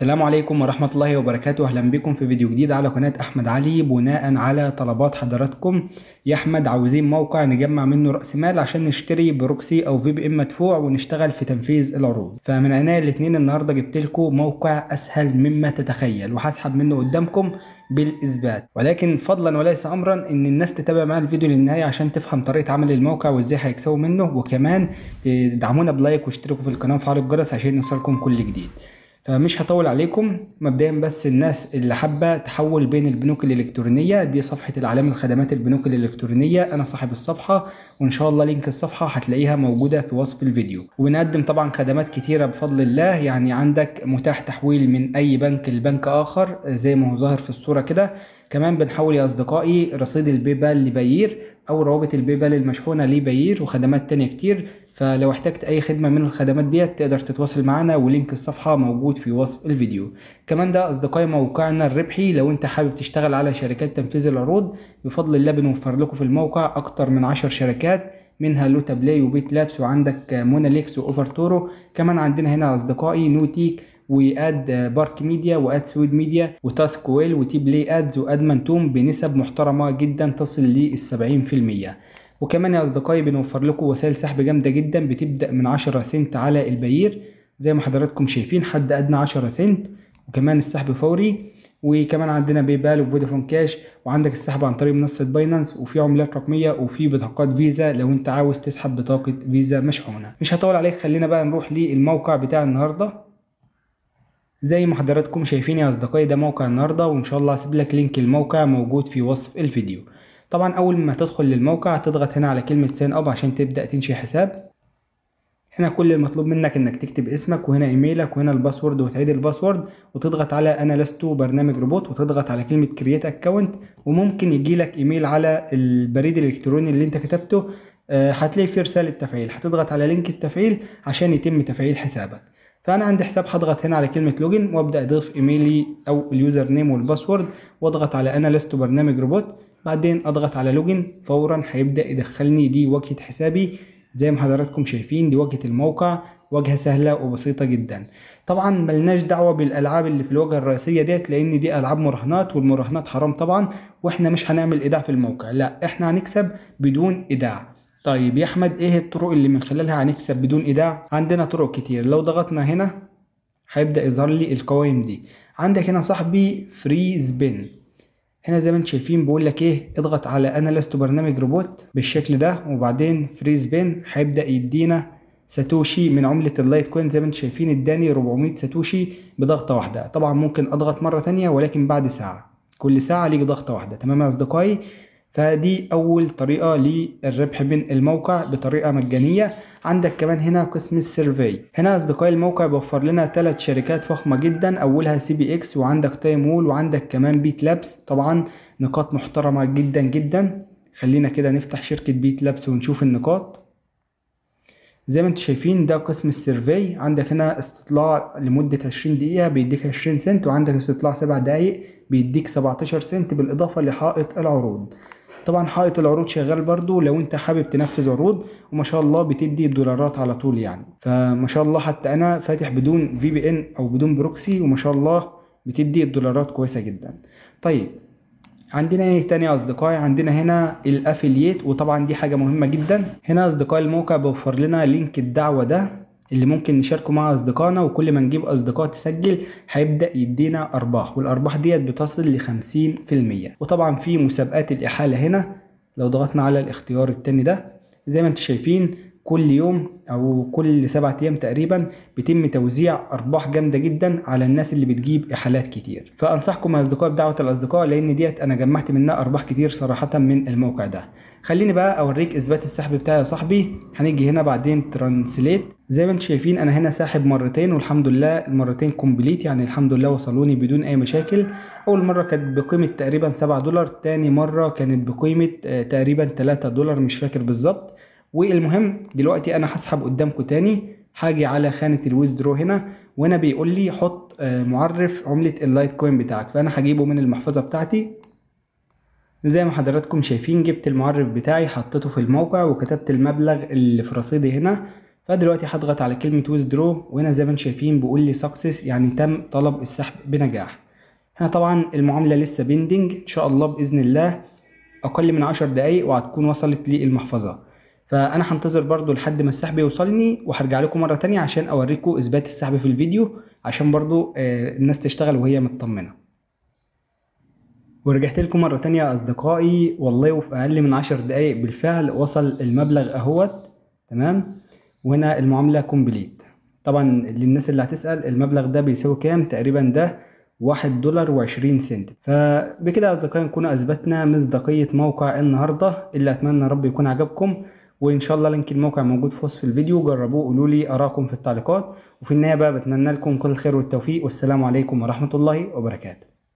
السلام عليكم ورحمة الله وبركاته أهلا بكم في فيديو جديد على قناة أحمد علي بناء على طلبات حضراتكم يا أحمد عاوزين موقع نجمع منه رأس مال عشان نشتري بروكسي أو في بي إم مدفوع ونشتغل في تنفيذ العروض فمن عينيا الاتنين النهاردة جبت لكم موقع أسهل مما تتخيل وهسحب منه قدامكم بالإثبات ولكن فضلا وليس أمرا إن الناس تتابع معايا الفيديو للنهاية عشان تفهم طريقة عمل الموقع وإزاي هيكسبوا منه وكمان تدعمونا بلايك واشتركوا في القناة وفعلوا الجرس عشان يوصلكم كل جديد فمش هطول عليكم مبدئيا بس الناس اللي حابه تحول بين البنوك الالكترونيه دي صفحه العالم الخدمات البنوك الالكترونيه انا صاحب الصفحه وان شاء الله لينك الصفحه هتلاقيها موجوده في وصف الفيديو وبنقدم طبعا خدمات كتيره بفضل الله يعني عندك متاح تحويل من اي بنك لبنك اخر زي ما هو ظاهر في الصوره كده كمان بنحول يا أصدقائي رصيد البيبال لبيير أو روابط البيبال المشحونة لبيير وخدمات تانية كتير فلو احتجت أي خدمة من الخدمات ديت تقدر تتواصل معنا ولينك الصفحة موجود في وصف الفيديو كمان ده أصدقائي موقعنا الربحي لو أنت حابب تشتغل على شركات تنفيذ العروض بفضل الله بنوفر لكم في الموقع أكتر من عشر شركات منها لوتا بلاي وبيت لابس وعندك موناليكس وأوفر تورو كمان عندنا هنا أصدقائي نوتيك واد بارك ميديا واد سويد ميديا وتاسك ويل وتي بلاي ادز واد توم بنسب محترمه جدا تصل لل 70% وكمان يا اصدقائي بنوفر لكم وسائل سحب جامده جدا بتبدا من 10 سنت على البيير زي ما حضراتكم شايفين حد ادنى 10 سنت وكمان السحب فوري وكمان عندنا باي بال وفودافون كاش وعندك السحب عن طريق منصه باينانس وفي عملات رقميه وفي بطاقات فيزا لو انت عاوز تسحب بطاقه فيزا مشحونه مش هطول عليك خلينا بقى نروح للموقع بتاع النهارده زي ما حضراتكم شايفين يا اصدقائي ده موقع النهارده وان شاء الله هسيب لك لينك الموقع موجود في وصف الفيديو طبعا اول ما تدخل للموقع تضغط هنا على كلمه ساين اب عشان تبدا تنشئ حساب هنا كل المطلوب منك انك تكتب اسمك وهنا ايميلك وهنا الباسورد وتعيد الباسورد وتضغط على انا لست برنامج روبوت وتضغط على كلمه كرييت اكونت وممكن يجيلك ايميل على البريد الالكتروني اللي انت كتبته آه، هتلاقي فيه رساله تفعيل هتضغط على لينك التفعيل عشان يتم تفعيل حسابك فانا عندي حساب هضغط هنا على كلمه لوجن وابدا اضيف ايميلي او اليوزر نيم والباسورد واضغط على انا لست برنامج روبوت بعدين اضغط على لوجن فورا هيبدا يدخلني دي واجهه حسابي زي ما حضراتكم شايفين دي واجهه الموقع واجهه سهله وبسيطه جدا طبعا ملناش دعوه بالالعاب اللي في الواجهه الرئيسيه ديت لان دي العاب مراهنات والمراهنات حرام طبعا واحنا مش هنعمل ايداع في الموقع لا احنا هنكسب بدون ايداع طيب يا احمد ايه الطرق اللي من خلالها هنكسب بدون ايداع عندنا طرق كتير لو ضغطنا هنا هيبدا يظهر لي القوائم دي عندك هنا صاحبي فري سبين هنا زي ما انتم شايفين بقول لك ايه اضغط على انا لست برنامج روبوت بالشكل ده وبعدين فري سبين هيبدا يدينا ساتوشي من عملة اللايت كوين زي ما انتم شايفين اداني 400 ساتوشي بضغطة واحدة طبعا ممكن اضغط مرة تانية ولكن بعد ساعة كل ساعة ليك ضغطة واحدة تمام يا اصدقائي فدي اول طريقه للربح من الموقع بطريقه مجانيه عندك كمان هنا قسم السيرفي هنا اصدقائي الموقع بيوفر لنا ثلاث شركات فخمه جدا اولها سي بي اكس وعندك تايم وول وعندك كمان بيت لابس طبعا نقاط محترمه جدا جدا خلينا كده نفتح شركه بيت لابس ونشوف النقاط زي ما انتم شايفين ده قسم السيرفي عندك هنا استطلاع لمدة 20 دقيقة بيديك 20 سنت وعندك استطلاع 7 دقايق بيديك 17 سنت بالإضافة لحائط العروض طبعا حائط العروض شغال برضو لو انت حابب تنفذ عروض وما شاء الله بتدي الدولارات على طول يعني فما شاء الله حتى انا فاتح بدون في بي ان او بدون بروكسي وما شاء الله بتدي الدولارات كويسه جدا طيب عندنا ايه تاني يا اصدقائي عندنا هنا الافلييت وطبعا دي حاجه مهمه جدا هنا اصدقائي الموقع بيوفر لنا لينك الدعوه ده اللي ممكن نشاركه مع اصدقائنا وكل ما نجيب اصدقاء تسجل هيبدا يدينا ارباح والارباح ديت بتصل ل 50% وطبعا في مسابقات الاحاله هنا لو ضغطنا على الاختيار التاني ده زي ما انتم شايفين كل يوم او كل سبعة ايام تقريبا بيتم توزيع ارباح جامده جدا على الناس اللي بتجيب احالات كتير فانصحكم يا اصدقاء بدعوه الاصدقاء لان ديت انا جمعت منها ارباح كتير صراحه من الموقع ده خليني بقى اوريك اثبات السحب بتاعي يا صاحبي هنيجي هنا بعدين ترانسليت زي ما انتم شايفين انا هنا ساحب مرتين والحمد لله المرتين كومبليت يعني الحمد لله وصلوني بدون اي مشاكل اول مره كانت بقيمه تقريبا 7 دولار تاني مره كانت بقيمه آه، تقريبا 3 دولار مش فاكر بالظبط والمهم دلوقتي انا هسحب قدامكم تاني هاجي على خانه الويزدرو هنا وانا بيقول لي حط آه، معرف عمله اللايت كوين بتاعك فانا هجيبه من المحفظه بتاعتي زي ما حضراتكم شايفين جبت المعرف بتاعي حطيته في الموقع وكتبت المبلغ اللي في رصيدي هنا فدلوقتي هضغط على كلمه ويزدرو وهنا زي ما انتم شايفين بيقول لي سكسس يعني تم طلب السحب بنجاح هنا طبعا المعامله لسه بيندنج ان شاء الله باذن الله اقل من عشر دقايق وهتكون وصلت للمحفظه فانا هنتظر برضو لحد ما السحب يوصلني وهرجع لكم مره تانية عشان اوريكم اثبات السحب في الفيديو عشان برضو آه، الناس تشتغل وهي مطمنه ورجعت لكم مرة تانية يا أصدقائي والله وفي أقل من عشر دقايق بالفعل وصل المبلغ أهوت تمام وهنا المعاملة كومبليت طبعا للناس اللي هتسأل المبلغ ده بيساوي كام تقريبا ده واحد دولار وعشرين سنت فبكده يا أصدقائي نكون أثبتنا مصداقية موقع النهاردة اللي أتمنى رب يكون عجبكم وان شاء الله لينك الموقع موجود في وصف الفيديو جربوه قولوا لي اراكم في التعليقات وفي النهايه بقى بتمنى لكم كل الخير والتوفيق والسلام عليكم ورحمه الله وبركاته